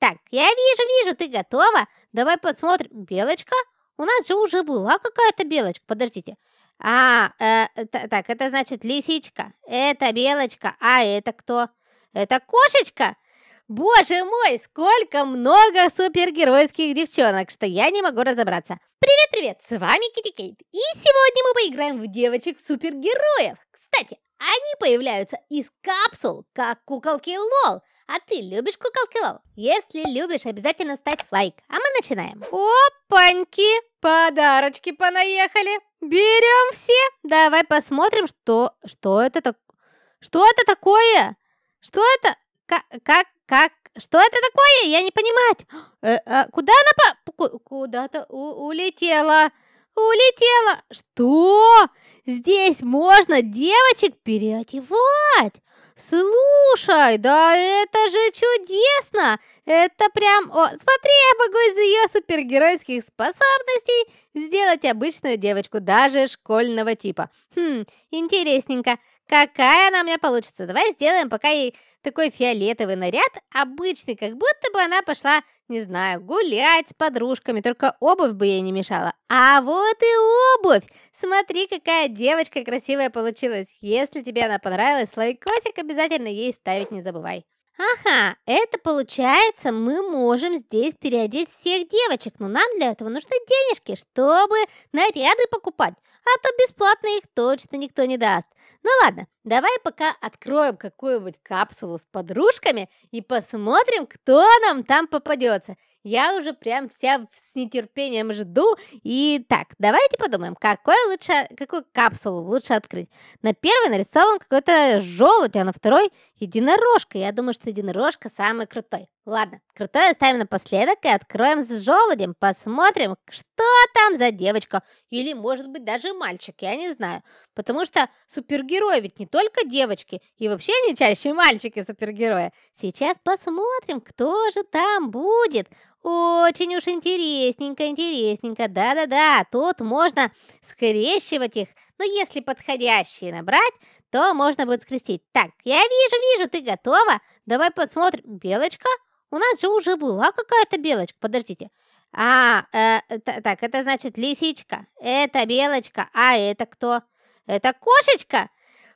Так, я вижу, вижу, ты готова. Давай посмотрим. Белочка? У нас же уже была какая-то белочка. Подождите. А, э, так, это значит лисичка. Это белочка. А это кто? Это кошечка? Боже мой, сколько много супергеройских девчонок, что я не могу разобраться. Привет-привет, с вами Китти Кейт. И сегодня мы поиграем в девочек-супергероев. Кстати, они появляются из капсул, как куколки Лол. А ты любишь куколки Лол? Если любишь, обязательно ставь лайк. А мы начинаем. Опаньки! Подарочки понаехали. Берем все. Давай посмотрим, что... Что это так... Что это такое? Что это? Как... Как... как? Что это такое? Я не понимать. Э, а, куда она по... Куда-то улетела. Улетела. Что? Здесь можно девочек переодевать. «Слушай, да это же чудесно! Это прям... О, смотри, я могу из ее супергеройских способностей сделать обычную девочку, даже школьного типа. Хм, интересненько. Какая она у меня получится? Давай сделаем пока ей такой фиолетовый наряд, обычный, как будто бы она пошла, не знаю, гулять с подружками, только обувь бы ей не мешала. А вот и обувь! Смотри, какая девочка красивая получилась. Если тебе она понравилась, лайкосик обязательно ей ставить не забывай. Ага, это получается, мы можем здесь переодеть всех девочек, но нам для этого нужны денежки, чтобы наряды покупать а то бесплатно их точно никто не даст. Ну ладно, давай пока откроем какую-нибудь капсулу с подружками и посмотрим, кто нам там попадется. Я уже прям вся с нетерпением жду. И так, давайте подумаем, какую лучше, какую капсулу лучше открыть. На первой нарисован какой-то желудь, а на второй единорожка. Я думаю, что единорожка самый крутой. Ладно, крутое оставим напоследок и откроем с желудем. Посмотрим, что там за девочка. Или, может быть, даже мальчик, я не знаю. Потому что супергерои ведь не только девочки. И вообще не чаще мальчики-супергерои. Сейчас посмотрим, кто же там будет. Очень уж интересненько, интересненько. Да-да-да, тут можно скрещивать их. Но если подходящие набрать, то можно будет скрестить. Так, я вижу, вижу, ты готова? Давай посмотрим. Белочка? У нас же уже была какая-то белочка. Подождите. А, э, э так, это значит лисичка. Это белочка. А это кто? Это кошечка?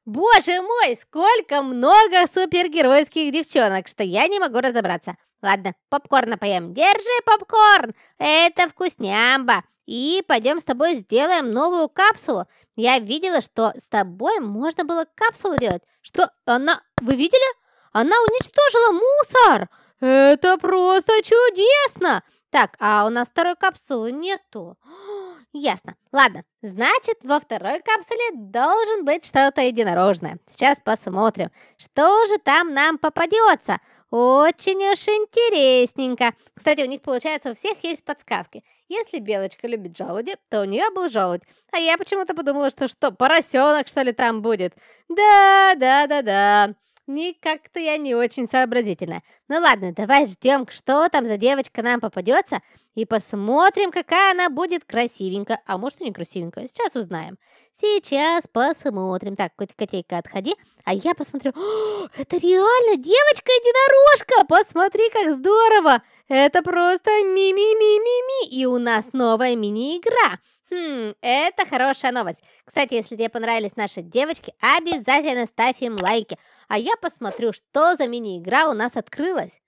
Боже мой, сколько много супергеройских девчонок, что я не могу разобраться. Ладно, попкорна поем. Держи попкорн. Это вкуснямба. И пойдем с тобой сделаем новую капсулу. Я видела, что с тобой можно было капсулу делать. Что она... Вы видели? Она уничтожила мусор. «Это просто чудесно!» «Так, а у нас второй капсулы нету». «Ясно. Ладно, значит, во второй капсуле должен быть что-то единорожное. Сейчас посмотрим, что же там нам попадется». Очень уж интересненько. Кстати, у них, получается, у всех есть подсказки. Если белочка любит желуди, то у нее был желудь. А я почему-то подумала, что что, поросенок, что ли, там будет? Да-да-да-да. Не, как-то я не очень сообразительная. Ну ладно, давай ждем, что там за девочка нам попадется, и посмотрим, какая она будет красивенькая. А может и не красивенькая, сейчас узнаем. Сейчас посмотрим. Так, котейка, отходи. А я посмотрю. О, это реально девочка-единорожка! Посмотри, как здорово! Это просто ми-ми-ми-ми-ми! И у нас новая мини-игра. Хм, это хорошая новость. Кстати, если тебе понравились наши девочки, обязательно ставь им лайки. А я посмотрю, что за мини-игра у нас открылась.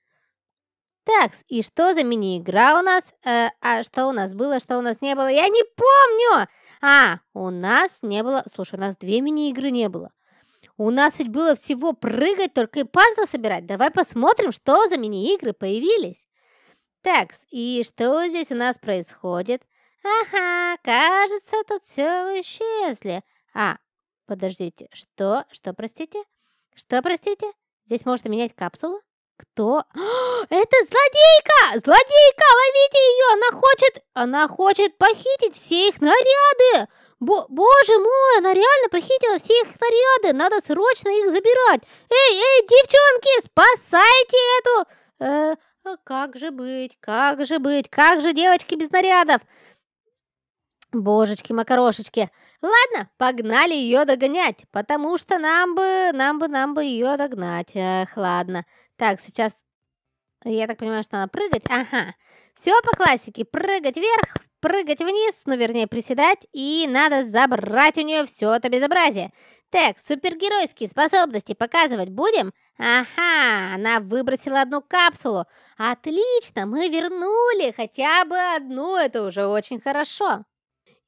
Такс, и что за мини-игра у нас? Э, а что у нас было, что у нас не было? Я не помню! А, у нас не было... Слушай, у нас две мини-игры не было. У нас ведь было всего прыгать, только и пазлы собирать. Давай посмотрим, что за мини-игры появились. Такс, и что здесь у нас происходит? Ага, кажется, тут все исчезли. А, подождите, что? Что, простите? Что, простите? Здесь можно менять капсулу? Кто? это злодейка! Злодейка! Ловите ее! Она хочет... Она хочет похитить все их наряды! Бо боже мой, она реально похитила все их наряды! Надо срочно их забирать! Эй, эй, девчонки, спасайте эту... Э, а как же быть? Как же быть? Как же девочки без нарядов? Божечки-макарошечки. Ладно, погнали ее догонять, потому что нам бы, нам бы, нам бы ее догнать. Эх, ладно. Так, сейчас... Э, я так понимаю, что надо прыгать. Ага. Все по классике. Прыгать вверх, прыгать вниз, ну, вернее, приседать. И надо забрать у нее все это безобразие. Так, супергеройские способности показывать будем? Ага, она выбросила одну капсулу. Отлично, мы вернули хотя бы одну, это уже очень хорошо.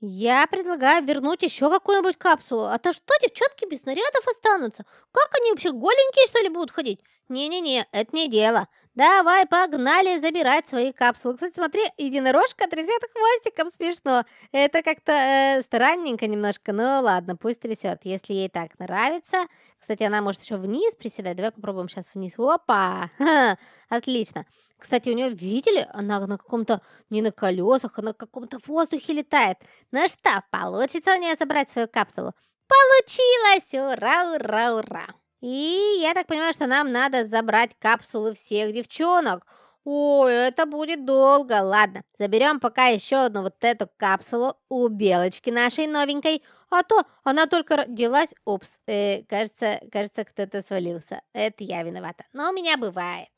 Я предлагаю вернуть еще какую-нибудь капсулу. А то что девчонки без снарядов останутся? Как они вообще голенькие, что ли, будут ходить? Не-не-не, это не дело. Давай, погнали забирать свои капсулы. Кстати, смотри, единорожка трясет хвостиком, смешно. Это как-то э, странненько немножко, но ладно, пусть трясет, если ей так нравится. Кстати, она может еще вниз приседать. Давай попробуем сейчас вниз. Опа! Ха, отлично. Кстати, у нее, видели, она на каком-то, не на колесах, а на каком-то воздухе летает. Ну что, получится у нее забрать свою капсулу? Получилось! Ура, ура, ура! И я так понимаю, что нам надо забрать капсулы всех девчонок. Ой, это будет долго. Ладно, заберем пока еще одну вот эту капсулу у Белочки нашей новенькой. А то она только родилась. Упс, э, кажется, кажется, кто-то свалился. Это я виновата. Но у меня бывает.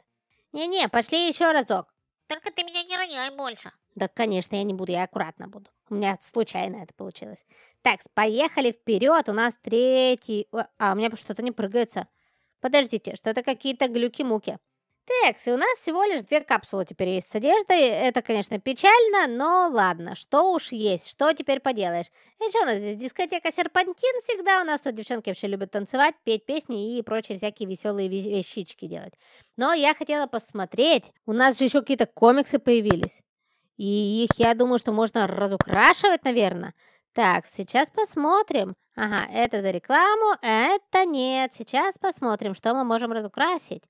Не-не, пошли еще разок. Только ты меня не роняй больше. Да, конечно, я не буду, я аккуратно буду. У меня случайно это получилось. Так, поехали вперед. У нас третий... а, у меня что-то не прыгается. Подождите, что-то какие-то глюки-муки. Текс, и у нас всего лишь две капсулы теперь есть с одеждой. Это, конечно, печально, но ладно. Что уж есть, что теперь поделаешь. Еще у нас здесь дискотека «Серпантин» всегда. У нас тут девчонки вообще любят танцевать, петь песни и прочие всякие веселые вещички делать. Но я хотела посмотреть. У нас же еще какие-то комиксы появились. И их, я думаю, что можно разукрашивать, наверное. Так, сейчас посмотрим. Ага, это за рекламу, это нет. Сейчас посмотрим, что мы можем разукрасить.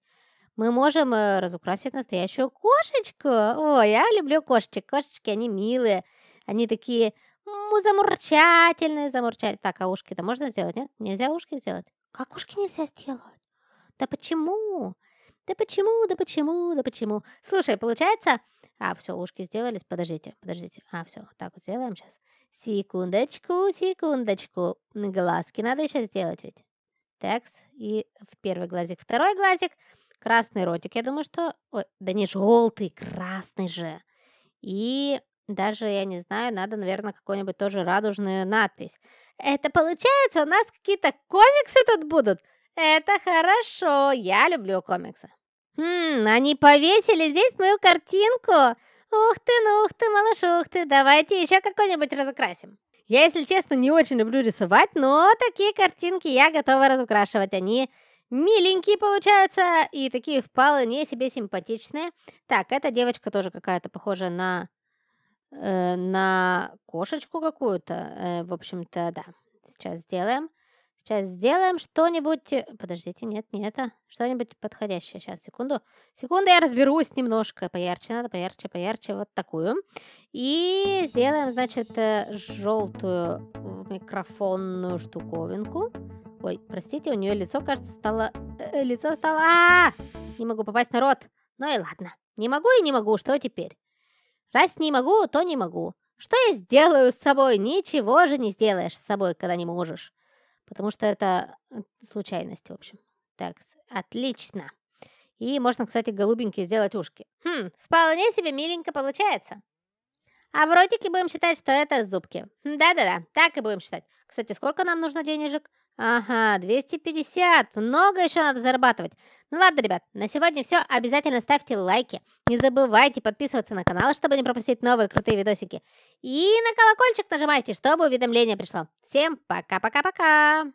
Мы можем э, разукрасить настоящую кошечку. О, я люблю кошечек. Кошечки, они милые. Они такие ну, замурчательные, замурчать. Так, а ушки-то можно сделать, нет? Нельзя ушки сделать? Как ушки нельзя сделать? Да почему? Да почему, да почему, да почему? Слушай, получается, а, все, ушки сделались. Подождите, подождите. А, все, так вот сделаем сейчас. Секундочку, секундочку. Глазки надо еще сделать ведь. Текс и в первый глазик, второй глазик. Красный ротик, я думаю, что... Ой, да не желтый, красный же. И даже, я не знаю, надо, наверное, какую-нибудь тоже радужную надпись. Это получается, у нас какие-то комиксы тут будут. Это хорошо, я люблю комиксы. «Ммм, они повесили здесь мою картинку! Ух ты, ну ух ты, малыш, ух ты, давайте еще какой-нибудь разукрасим!» Я, если честно, не очень люблю рисовать, но такие картинки я готова разукрашивать. Они миленькие получаются и такие вполне себе симпатичные. Так, эта девочка тоже какая-то похожа на... Э, на кошечку какую-то. Э, в общем-то, да. Сейчас сделаем. Сейчас сделаем что-нибудь... Э, подождите, нет, не это. Что-нибудь подходящее. Сейчас, секунду. Секунду, я разберусь немножко. Поярче надо, поярче, поярче. Вот такую. И сделаем, значит, э, желтую микрофонную штуковинку. Ой, простите, у нее лицо, кажется, стало... Э, лицо стало... А -а -а! Не могу попасть на рот. Ну и ладно. Не могу и не могу. Что теперь? Раз не могу, то не могу. Что я сделаю с собой? Ничего же не сделаешь с собой, когда не можешь потому что это э, случайность, в общем. Так, отлично. И можно, кстати, голубенькие сделать ушки. Хм, вполне себе миленько получается. А в ротике будем считать, что это зубки. Да-да-да, так и будем считать. Кстати, сколько нам нужно денежек? Ага, 250. Много еще надо зарабатывать. Ну ладно, ребят, на сегодня все. Обязательно ставьте лайки. Не забывайте подписываться на канал, чтобы не пропустить новые крутые видосики. И на колокольчик нажимайте, чтобы уведомление пришло. Всем пока-пока-пока.